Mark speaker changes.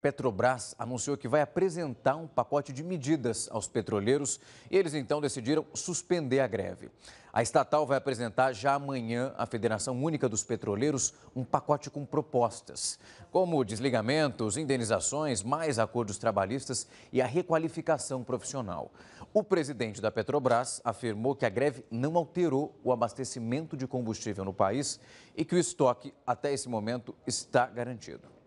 Speaker 1: Petrobras anunciou que vai apresentar um pacote de medidas aos petroleiros e eles então decidiram suspender a greve. A estatal vai apresentar já amanhã à Federação Única dos Petroleiros um pacote com propostas, como desligamentos, indenizações, mais acordos trabalhistas e a requalificação profissional. O presidente da Petrobras afirmou que a greve não alterou o abastecimento de combustível no país e que o estoque até esse momento está garantido.